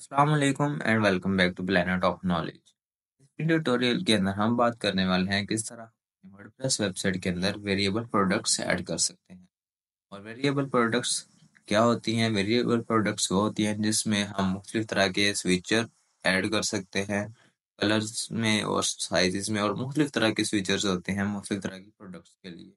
Aslam and welcome back to planet of knowledge इस tutorial के अंदर हम बात करने वाले हैं किस तरह प्लस वेबसाइट के अंदर वेरिएबल प्रोडक्ट्स ऐड कर सकते हैं और वेरिएबल प्रोडक्ट्स क्या होती हैं वेरिएबल प्रोडक्ट्स वो होती हैं जिसमें हम मुख्त तरह के स्विचर ऐड कर सकते हैं कलर्स में और साइज़ में और मुख्त तरह के स्विचर्स होते हैं मुख्त तरह के प्रोडक्ट्स के लिए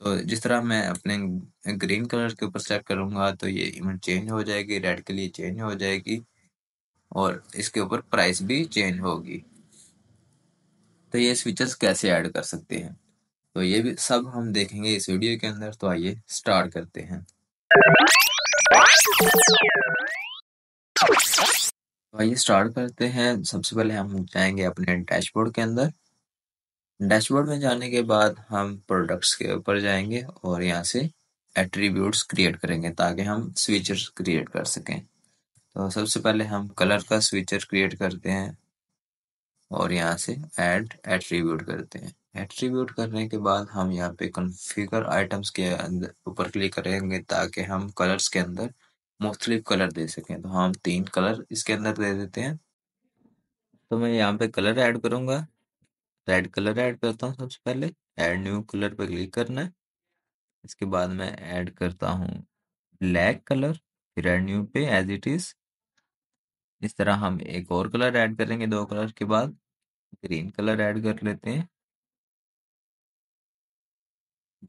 तो जिस तरह मैं अपने ग्रीन कलर के ऊपर सेलेक्ट करूँगा तो ये इमेज चेंज हो जाएगी रेड के लिए चेंज हो जाएगी और इसके ऊपर प्राइस भी चेंज होगी तो ये स्विचेस कैसे ऐड कर सकते हैं तो ये भी सब हम देखेंगे इस वीडियो के अंदर तो आइए स्टार्ट करते हैं तो आइए स्टार्ट करते हैं सबसे पहले हम जाएंगे अपने डैशबोर्ड के अंदर डैशबोर्ड में जाने के बाद हम प्रोडक्ट्स के ऊपर जाएंगे और यहाँ से एट्रीब्यूट्स क्रिएट करेंगे ताकि हम स्विचर्स क्रिएट कर सकें तो सबसे पहले हम कलर का स्विचर क्रिएट करते हैं और यहाँ से ऐड एट्रीब्यूट करते हैं एट्रीब्यूट करने के बाद हम यहाँ पे कॉन्फ़िगर आइटम्स के अंदर ऊपर क्लिक करेंगे ताकि हम कलर्स के अंदर मुख्तलिफ कलर दे सकें तो हम तीन कलर इसके अंदर दे देते हैं तो मैं यहाँ पे कलर ऐड करूँगा रेड कलर ऐड करता हूँ सबसे पहले ऐड न्यू कलर पे क्लिक करना है इसके बाद मैं ऐड करता हूँ ब्लैक कलर फिर एड न्यू पे एज इट इज़ इस तरह हम एक और कलर ऐड करेंगे दो कलर के बाद ग्रीन कलर ऐड कर लेते हैं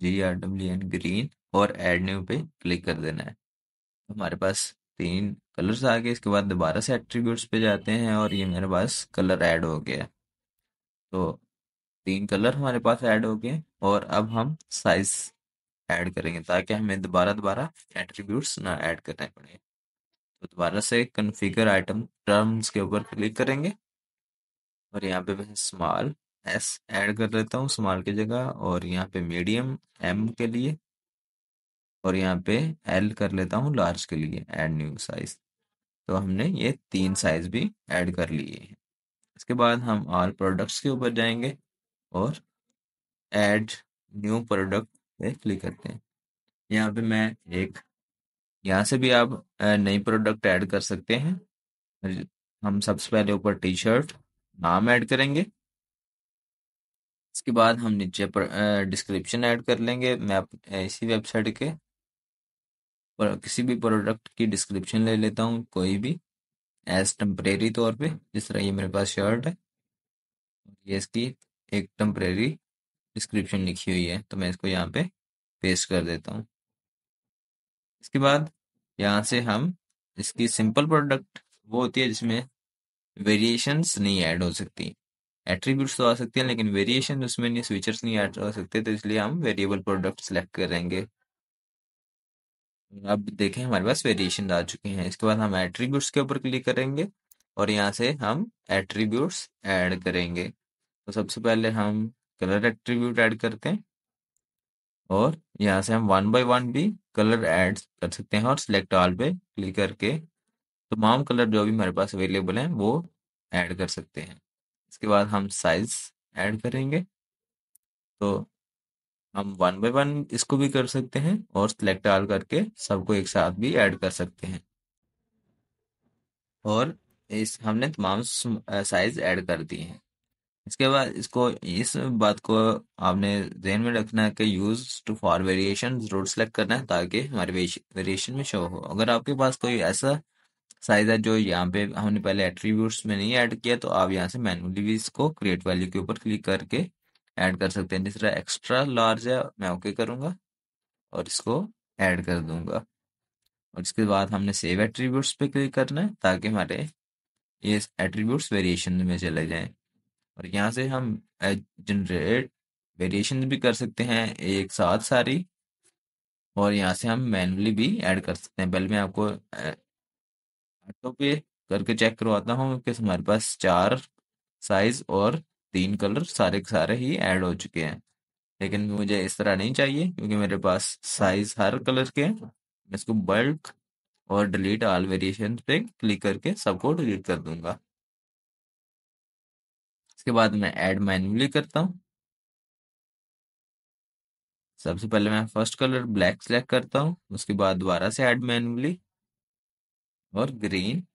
G R W N green और एड न्यू पे क्लिक कर देना है हमारे पास तीन कलर्स आ गए इसके बाद दोबारा से एट्रीब्यूट्स पे जाते हैं और ये मेरे पास कलर ऐड हो गया तो तीन कलर हमारे पास ऐड हो गए और अब हम साइज ऐड करेंगे ताकि हमें दोबारा दोबारा एट्रीब्यूट्स ना ऐड करने पड़े तो दोबारा से कन्फिगर आइटम टर्म्स के ऊपर क्लिक करेंगे और यहाँ पे मैं स्मॉल एस ऐड कर लेता हूँ स्मॉल की जगह और यहाँ पे मीडियम एम के लिए और यहाँ पे एल कर लेता हूँ लार्ज के लिए एड न्यू साइज तो हमने ये तीन साइज भी ऐड कर लिए हैं इसके बाद हम ऑल प्रोडक्ट्स के ऊपर जाएंगे और एड न्यू प्रोडक्ट पे क्लिक करते हैं यहाँ पे मैं एक यहाँ से भी आप नई प्रोडक्ट ऐड कर सकते हैं हम सबसे पहले ऊपर टी शर्ट नाम ऐड करेंगे इसके बाद हम नीचे पर डिस्क्रिप्शन ऐड कर लेंगे मैं आप इसी वेबसाइट के पर किसी भी प्रोडक्ट की डिस्क्रिप्शन ले लेता हूँ कोई भी एज टम्प्रेरी तौर पे जिस तरह ये मेरे पास शर्ट है ये इसकी एक टम्प्रेरी डिस्क्रिप्शन लिखी हुई है तो मैं इसको यहाँ पे पेस्ट कर देता हूँ इसके बाद यहाँ से हम इसकी सिंपल प्रोडक्ट वो होती है जिसमें वेरिएशंस नहीं ऐड हो सकती एट्रीब्यूट्स तो आ सकती हैं लेकिन वेरिएशन उसमें नहीं फीचर्स नहीं ऐड हो सकते तो इसलिए हम वेरिएबल प्रोडक्ट सेलेक्ट करेंगे अब देखें हमारे पास वेरिएशन आ चुके हैं इसके बाद हम एट्रीब्यूट्स के ऊपर क्लिक करेंगे और यहाँ से हम एट्रीब्यूट्स ऐड करेंगे तो सबसे पहले हम कलर एट्रीब्यूट ऐड करते हैं और यहाँ से हम वन बाय वन भी कलर ऐड कर सकते हैं और सिलेक्ट ऑल पे क्लिक करके तमाम कलर जो भी हमारे पास अवेलेबल हैं वो ऐड कर सकते हैं इसके बाद हम साइज ऐड करेंगे तो हम वन बाय वन इसको भी कर सकते हैं और सिलेक्ट ऑल करके सबको एक साथ भी ऐड कर सकते हैं और इस हमने तमाम साइज ऐड कर दिए हैं इसके बाद इसको इस बात को आपने जहन में रखना है कि यूज टू फॉर वेरिएशन जरूर सेलेक्ट करना है ताकि हमारे वेरिएशन में शो हो अगर आपके पास कोई ऐसा साइज है जो यहाँ पे हमने पहले एट्रीब्यूट्स में नहीं ऐड किया तो आप यहाँ से मैनुअली भी इसको क्रिएट वैल्यू के ऊपर क्लिक करके ऐड कर सकते हैं जिसरा एक्स्ट्रा लार्ज है मैं ओके करूंगा और इसको ऐड कर दूंगा और इसके बाद हमने सेव एट्रीब्यूट्स पे क्लिक करना है ताकि हमारे ये एट्रीब्यूट्स वेरिएशन में चले जाएं और यहाँ से हम जनरेट वेरिएशन भी कर सकते हैं एक साथ सारी और यहाँ से हम मैनुअली भी ऐड कर सकते हैं पहले मैं आपको ऑटो पे करके चेक करवाता हूँ कि हमारे पास चार साइज और तीन कलर सारे के सारे ही ऐड हो चुके हैं लेकिन मुझे इस तरह नहीं चाहिए क्योंकि मेरे पास साइज हर कलर के मैं इसको बल्क और डिलीट ऑल वेरिएशन पे क्लिक करके सबको डिलीट कर दूंगा इसके बाद मैं ऐड मैन्युअली करता हूँ सबसे पहले मैं फर्स्ट कलर ब्लैक सेलेक्ट करता हूँ उसके बाद दोबारा से ऐड मैन्युअली और ग्रीन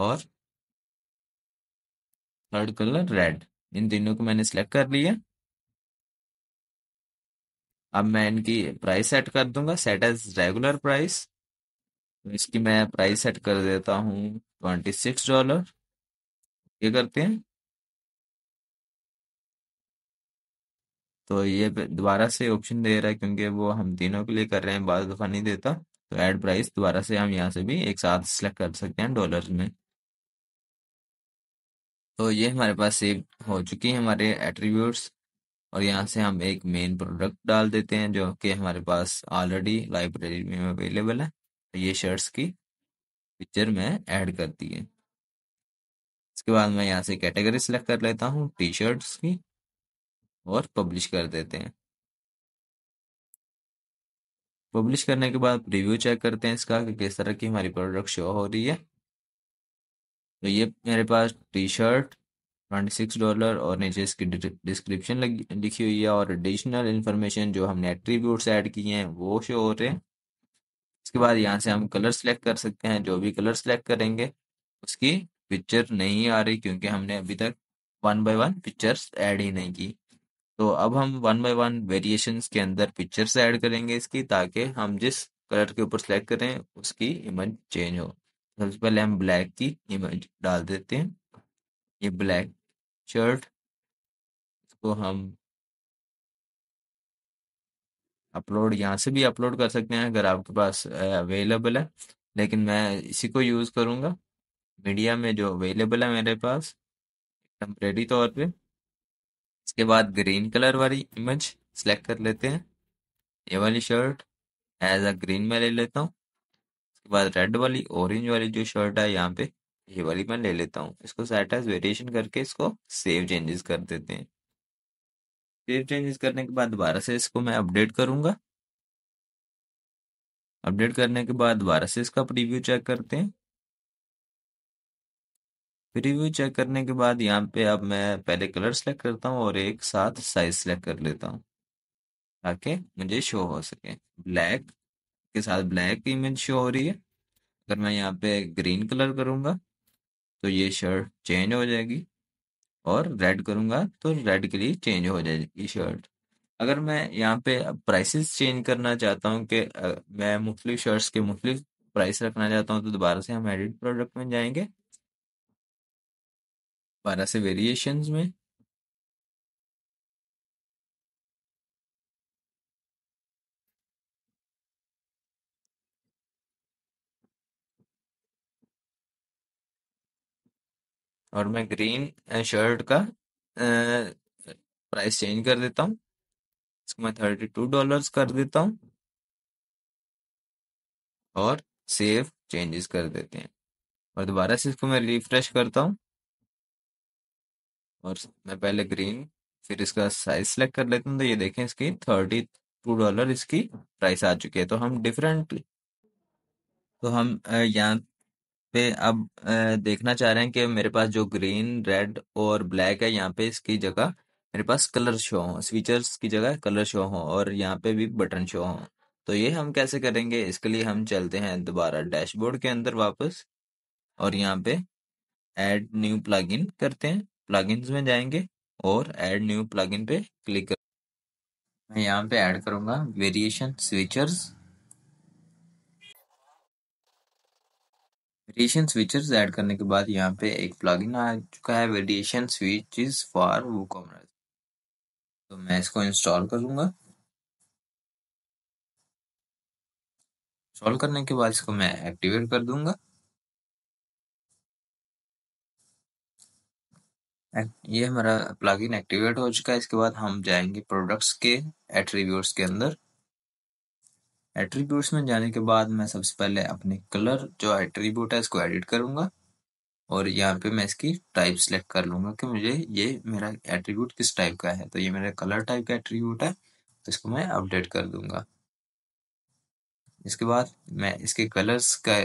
और थर्ड कलर रेड इन तीनों को मैंने सेलेक्ट कर लिया अब मैं इनकी प्राइस सेट कर दूंगा सेट एज रेगुलर प्राइस तो इसकी मैं प्राइस सेट कर देता हूँ ट्वेंटी सिक्स डॉलर ये करते हैं तो ये दोबारा से ऑप्शन दे रहा है क्योंकि वो हम तीनों के लिए कर रहे हैं बार दफा नहीं देता तो ऐड प्राइस दोबारा से हम यहाँ से भी एक साथ सेलेक्ट कर सकते हैं डॉलर में तो ये हमारे पास सेव हो चुकी है हमारे एट्रीब्यूट्स और यहाँ से हम एक मेन प्रोडक्ट डाल देते हैं जो कि हमारे पास ऑलरेडी लाइब्रेरी में अवेलेबल है ये शर्ट्स की पिक्चर में ऐड कर दी है इसके बाद मैं यहाँ से कैटेगरी सिलेक्ट कर लेता हूँ टी शर्ट्स की और पब्लिश कर देते हैं पब्लिश करने के बाद रिव्यू चेक करते हैं इसका कि किस तरह की हमारी प्रोडक्ट शो हो रही है तो ये मेरे पास T shirt twenty six dollar और नीचे इसकी डिस्क्रिप्शन लिखी हुई है और एडिशनल इन्फॉर्मेशन जो हमने एट्रीब्यूट्स ऐड किए हैं वो शो हो रहे हैं इसके बाद यहाँ से हम कलर सेलेक्ट कर सकते हैं जो भी कलर सेलेक्ट करेंगे उसकी पिक्चर नहीं आ रही क्योंकि हमने अभी तक one by one pictures add ही नहीं की तो अब हम वन बाय वन वेरिएशन के अंदर पिक्चर्स ऐड करेंगे इसकी ताकि हम जिस कलर के ऊपर सेलेक्ट करें उसकी इमेज चेंज हो सबसे पहले हम ब्लैक की इमेज डाल देते हैं ये ब्लैक शर्ट इसको हम अपलोड यहाँ से भी अपलोड कर सकते हैं अगर आपके पास अवेलेबल है लेकिन मैं इसी को यूज़ करूँगा मीडिया में जो अवेलेबल है मेरे पास टेम्परेरी तौर पे इसके बाद ग्रीन कलर वाली इमेज सेलेक्ट कर लेते हैं ये वाली शर्ट एज अ ग्रीन में ले लेता हूँ उसके बाद रेड वाली ऑरेंज वाली जो शर्ट है यहाँ पे ये वाली मैं ले लेता हूँ इसको सेट एज वेरिएशन करके इसको सेव चेंजेस कर देते हैं सेव चेंजेस करने के बाद दोबारा से इसको मैं अपडेट करूँगा अपडेट करने के बाद दोबारा से इसका प्रीव्यू चेक करते हैं रिव्यू चेक करने के बाद यहाँ पे अब मैं पहले कलर सेलेक्ट करता हूँ और एक साथ साइज सेलेक्ट कर लेता हूँ ताकि मुझे शो हो सके ब्लैक के साथ ब्लैक इमेज शो हो रही है अगर मैं यहाँ पे ग्रीन कलर करूँगा तो ये शर्ट चेंज हो जाएगी और रेड करूँगा तो रेड के लिए चेंज हो जाएगी शर्ट अगर मैं यहाँ पे प्राइसेस चेंज करना चाहता हूँ कि मैं मुख्तलिफ शर्ट्स के मुख्तलिफ प्राइस रखना चाहता हूँ तो दोबारा से हम एडिट प्रोडक्ट में जाएंगे बारह से वेरिएशंस में और मैं ग्रीन शर्ट का प्राइस चेंज कर देता हूँ इसको मैं थर्टी टू डॉलर कर देता हूँ और सेव चेंजेस कर देते हैं और दोबारा से इसको मैं रिफ्रेश करता हूँ और मैं पहले ग्रीन फिर इसका साइज सेलेक्ट कर लेते हैं तो ये देखें इसकी थर्टी टू डॉलर इसकी प्राइस आ चुकी है तो हम डिफरेंट तो हम यहाँ पे अब देखना चाह रहे हैं कि मेरे पास जो ग्रीन रेड और ब्लैक है यहाँ पे इसकी जगह मेरे पास कलर शो हो स्वीचर्स की जगह कलर शो हो और यहाँ पे भी बटन शो हो तो ये हम कैसे करेंगे इसके लिए हम चलते हैं दोबारा डैशबोर्ड के अंदर वापस और यहाँ पे ऐड न्यू प्लगइन करते हैं प्लगइन्स में जाएंगे और ऐड न्यू प्लगइन पे क्लिक कर मैं यहाँ पे ऐड करूँगा variation switchers variation switchers add करने के बाद यहाँ पे एक प्लगइन आ चुका है variation switches for WooCommerce तो मैं इसको इंस्टॉल करूँगा इंस्टॉल करने के बाद इसको मैं एक्टिवेट कर दूंगा ये हमारा प्लगइन एक्टिवेट हो चुका है इसके बाद हम जाएंगे प्रोडक्ट्स के एट्रीब्यूट्स के अंदर एट्रीब्यूट्स में जाने के बाद मैं सबसे पहले अपने कलर जो एट्रीब्यूट है इसको एडिट करूँगा और यहाँ पे मैं इसकी टाइप सेलेक्ट कर लूँगा कि मुझे ये मेरा एट्रीब्यूट किस टाइप का है तो ये मेरा कलर टाइप का एट्रीब्यूट है तो इसको मैं अपडेट कर दूंगा इसके बाद मैं इसके कलर्स का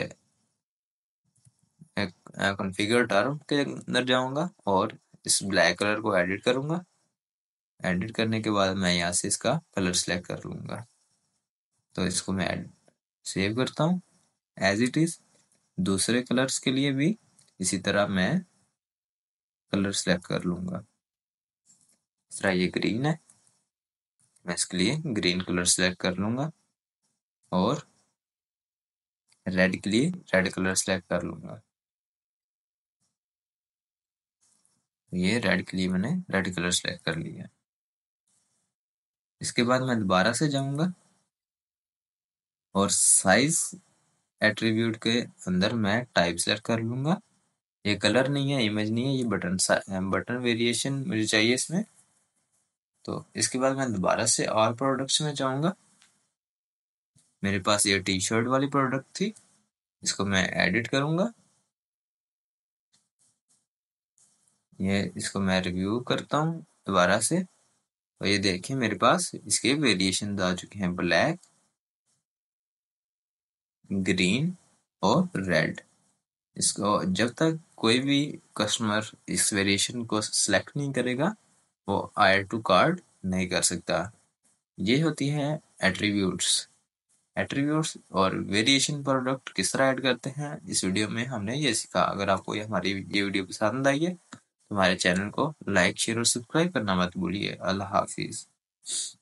कॉन्फ़िगर टर्म के अंदर जाऊंगा और इस ब्लैक कलर को एडिट करूंगा एडिट करने के बाद मैं यहाँ से इसका कलर सेलेक्ट कर लूँगा तो इसको मैं सेव करता हूँ एज इट इज़ दूसरे कलर्स के लिए भी इसी तरह मैं कलर सेलेक्ट कर लूँगा इस तरह ये ग्रीन है मैं इसके लिए ग्रीन कलर सेलेक्ट कर लूँगा और रेड के लिए रेड कलर सेलेक्ट कर लूंगा ये रेड के लिए मैंने रेड कलर सेलेक्ट कर लिया इसके बाद मैं दोबारा से जाऊंगा और साइज एट्रीब्यूट के अंदर मैं टाइप सेलेक्ट कर लूंगा ये कलर नहीं है इमेज नहीं है ये बटन बटन वेरिएशन मुझे चाहिए इसमें तो इसके बाद मैं दोबारा से और प्रोडक्ट्स में जाऊंगा मेरे पास ये टी शर्ट वाली प्रोडक्ट थी इसको मैं एडिट करूंगा ये इसको मैं रिव्यू करता हूँ दोबारा से और ये देखिए मेरे पास इसके वेरिएशन आ चुके हैं ब्लैक ग्रीन और रेड इसको जब तक कोई भी कस्टमर इस वेरिएशन को सिलेक्ट नहीं करेगा वो आई टू कार्ड नहीं कर सकता ये होती है एट्रीब्यूट्स एट्रीब्यूट्स और वेरिएशन प्रोडक्ट किस तरह ऐड करते हैं इस वीडियो में हमने ये सीखा अगर आपको ये हमारी ये वीडियो पसंद आई है हमारे चैनल को लाइक शेयर और सब्सक्राइब करना मत भूलिए अल्लाह हाफिज